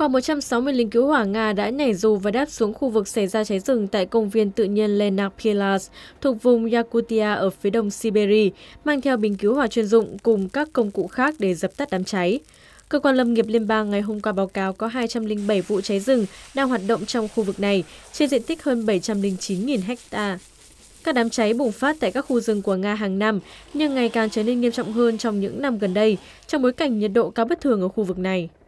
Khoảng 160 lính cứu hỏa Nga đã nhảy dù và đáp xuống khu vực xảy ra cháy rừng tại công viên tự nhiên Lenak Pilas thuộc vùng Yakutia ở phía đông Siberia, mang theo bình cứu hỏa chuyên dụng cùng các công cụ khác để dập tắt đám cháy. Cơ quan lâm nghiệp liên bang ngày hôm qua báo cáo có 207 vụ cháy rừng đang hoạt động trong khu vực này, trên diện tích hơn 709.000 hectare. Các đám cháy bùng phát tại các khu rừng của Nga hàng năm, nhưng ngày càng trở nên nghiêm trọng hơn trong những năm gần đây, trong bối cảnh nhiệt độ cao bất thường ở khu vực này.